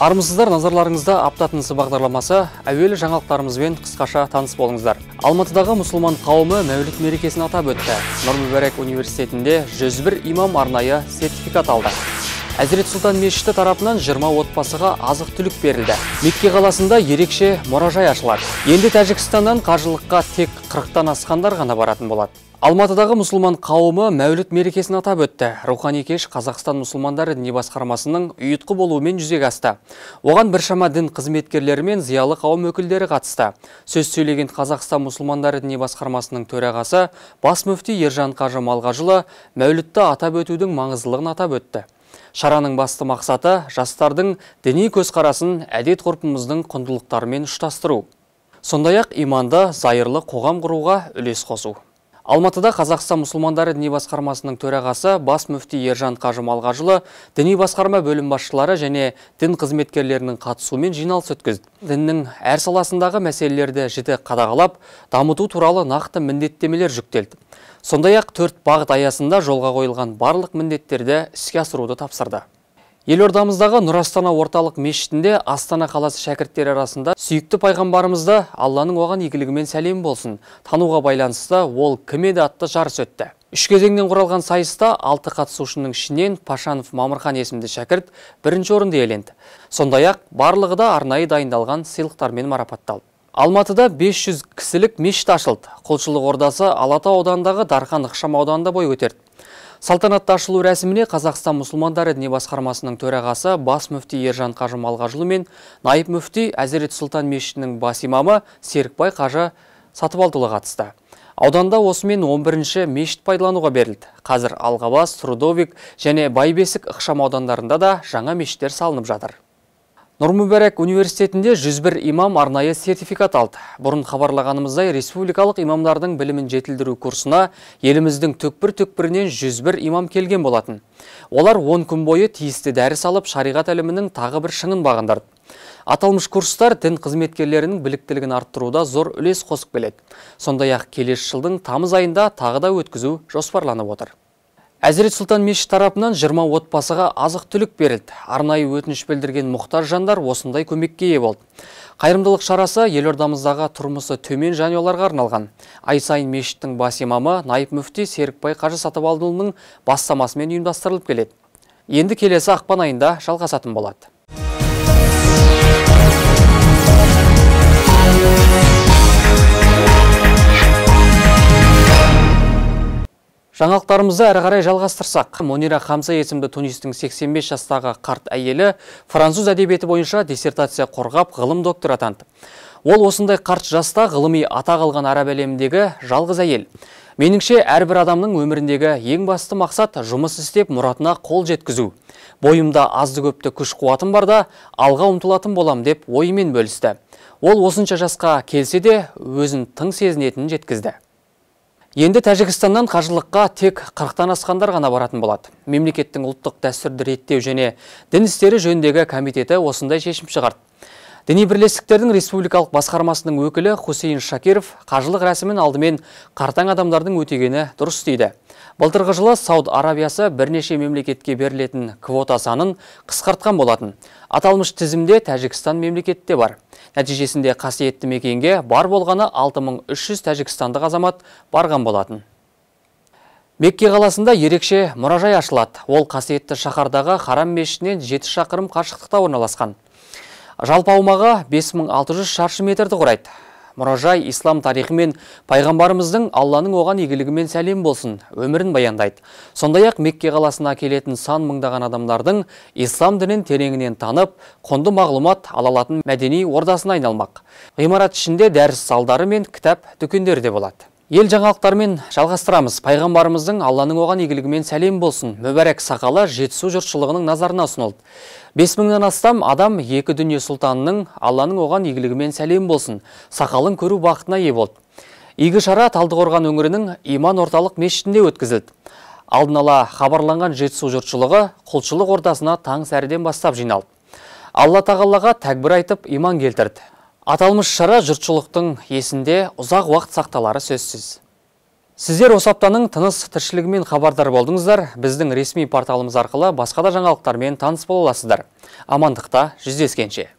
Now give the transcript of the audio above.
армысыздар назарларыңызда апта бағдарламасы әуелі жаңалықтарымызбен қысқаша таныс болыңыздар алматыдағы мұсылман қауымы мәуліт мерекесін атап өтті нұр университетінде 101 имам арнайы сертификат алды әзірет сұлтан мешіті тарапынан 20 отбасыға азық түлік берілді мекке қаласында ерекше мұражай ашылады енді тәжікстаннан қажылыққа тек 40-тан асқандар ғана баратын болады Алматыдағы мұсылман қауымы мәуліт мерекесін атап өтті. Рухани кеш Қазақстан мұсылмандары діни басқармасының ұйытқы болуымен жүзеге асты. Оған біршама дін қызметкерлері мен зиялы қауым өкілдері қатысты. Сөз сөйлеген Қазақстан мұсылмандары діни басқармасының төрағасы бас мүфти Ержан Қажы Малғажылы мәулітті атап өтудің маңыздылығын атап өтті. Шараның басты мақсаты жастардың діни көзқарасын әдет ғұрпымыздың құндылықтарымен ұштастыру. Сондай ақ иманды, зайырлы қоғам құруға үлес қосу. Алматыда Қазақстан мұсылмандары діни басқармасының төрағасы бас мүфти Ержан Қажы Малғажылы діни басқарма бөлім басшылары және дін қызметкерлерінің қатысуымен жиналыс өткізді. Діннің әр саласындағы мәселелерді жіті қадағалап, дамыту туралы нақты міндеттемелер жүктелді. Сондай ақ төрт бағыт аясында жолға қойылған барлық міндеттерді іске асыруды тапсырды. Елордамыздағы Нұр орталық мешітінде Астана қаласы шәкірттері арасында сүйікті пайғамбарымызды Алланың оған екілігімен сәлем болсын. Тануға байланысты ол кім атты жарыс өтті. Үш кезеңнен құралған сайыста алты қатысушының ішінен Пашанов Мамырхан есімді шәкірт бірінші орынды иеленді. Сондай-ақ барлығы да арнайы дайындалған сыйлықтармен марапатталды. Алматыда 500 кісілік мешіт ашылды. Құлшылық ордасы Алатау ауданындағы Дархан ықшам ауданында бой көтерді. Салтанатты ашылу рәсіміне Қазақстан мұсылмандары діни басқармасының төрағасы бас мүфти Ержан Қажы Малғажылы мен Найып мүфти Әзірет Сұлтан мешітінің бас имамы Серікбай Қажы Сатыбалдылы қатысты. Ауданда осымен 11-ші мешіт пайдалануға берілді. Қазір Алғабас, Трудовик және Байбесік ықшам аудандарында да жаңа мешіттер салынып жатыр. Нұрмүбәрәк университетінде 101 имам арнайы сертификат алды. Бұрын хабарлағанымыздай, республикалық имамдардың білімін жетілдіру курсына еліміздің түкпір-түкпірінен 101 имам келген болатын. Олар 10 күн бойы тиісті дәріс алып, шариғат әлімінің тағы бір шыңын бағандарды. Аталмыш курстар дін қызметкерлерінің біліктілігін арттыруда зор үлес қосып келеді. Сондай ақ келесі жылдың тамыз айында тағы да өткізу жоспарланып отыр. Әзірет Сұлтан мешіт тарапынан 20 отбасыға азық түлік берілді. Арнайы өтініш білдірген мұқтар жандар осындай көмекке ие болды. Қайрымдылық шарасы елордамыздағы тұрмысы төмен оларға арналған. Ай мешіттің бас имамы Найып Мүфти Серікбай Қажы алдылының бастамасымен үйімдастырылып келеді. Енді келесі ақпан айында жалғасатын болады. Жаңалықтарымызды әрі қарай жалғастырсақ, Монира Хамса есімді Тунистің 85 жастағы қарт әйелі француз әдебиеті бойынша диссертация қорғап ғылым доктор атанды. Ол осындай қарт жаста ғылыми атақ алған араб әлеміндегі жалғыз әйел. Меніңше әрбір адамның өміріндегі ең басты мақсат жұмыс істеп мұратына қол жеткізу. Бойымда азды көпті күш қуатым барда алға ұмтылатын болам деп ойымен бөлісті. Ол осынша жасқа келсе де өзін тың сезінетінін жеткізді. Енді Тәжікстаннан қажылыққа тек 40 асқандар ғана баратын болады. Мемлекеттің ұлттық дәстүрді реттеу және дін істері жөніндегі комитеті осындай шешім шығарды. Діни бірлестіктердің республикалық басқармасының өкілі Хусейн Шакиров қажылық рәсімін алдымен қартаң адамдардың өтегені дұрыс дейді. Былтырғы жылы Сауд Арабиясы бірнеше мемлекетке берілетін квота санын қысқартқан болатын. Аталмыш тізімде Тәжікстан мемлекетте бар. Нәтижесінде қасиетті мекенге бар болғаны 6300 тәжікстандық азамат барған болатын. Мекке қаласында ерекше мұражай ашылады. Ол қасиетті шаһардағы Харам мешітінен жеті шақырым қашықтықта орналасқан. Жалпы аумағы 5600 шаршы метрді құрайды. Мұражай ислам тарихы мен пайғамбарымыздың Алланың оған егілігімен сәлем болсын, өмірін баяндайды. Сондай ақ Мекке қаласына келетін сан мыңдаған адамдардың ислам дінін тереңінен танып, қонды мағлымат алалатын мәдени ордасын айналмақ. Ғимарат ішінде дәріс салдары мен кітап дүкендері болады. Ел жаңалықтарымен жалғастырамыз. Пайғамбарымыздың Алланың оған егілігімен сәлем болсын. мөбәрек сақалы жетісу жұртшылығының назарына ұсынылды. 5000-нен астам адам екі дүние сұлтанының Алланың оған егілігімен сәлем болсын. Сақалын көру бақытына е болды. Игі шара Талдықорған өңірінің иман орталық мешітінде өткізілді. Алдын ала хабарланған жетісу жұртшылығы құлшылық ордасына таң сәріден бастап жиналды. Алла тағалаға тәкбір айтып иман келтірді аталмыш шара жұртшылықтың есінде ұзақ уақыт сақталары сөзсіз сіздер осы аптаның тыныс тіршілігімен хабардар болдыңыздар біздің ресми порталымыз арқылы басқа да жаңалықтармен таныс бола аласыздар амандықта жүздескенше